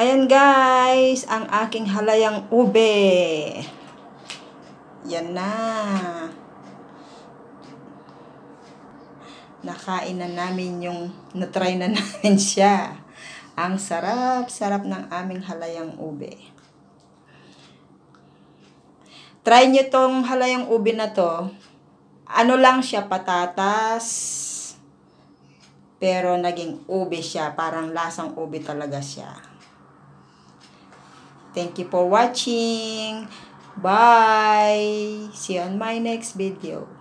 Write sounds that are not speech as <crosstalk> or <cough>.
Ayan guys, ang aking halayang ube. Yan na. Nakain na namin yung, natry na <laughs> namin siya. Ang sarap, sarap ng aming halayang ube. Try nyo tong halayang ube na to. Ano lang siya, patatas. Pero naging ube siya, parang lasang ube talaga siya. Thank you for watching. Bye! See you on my next video.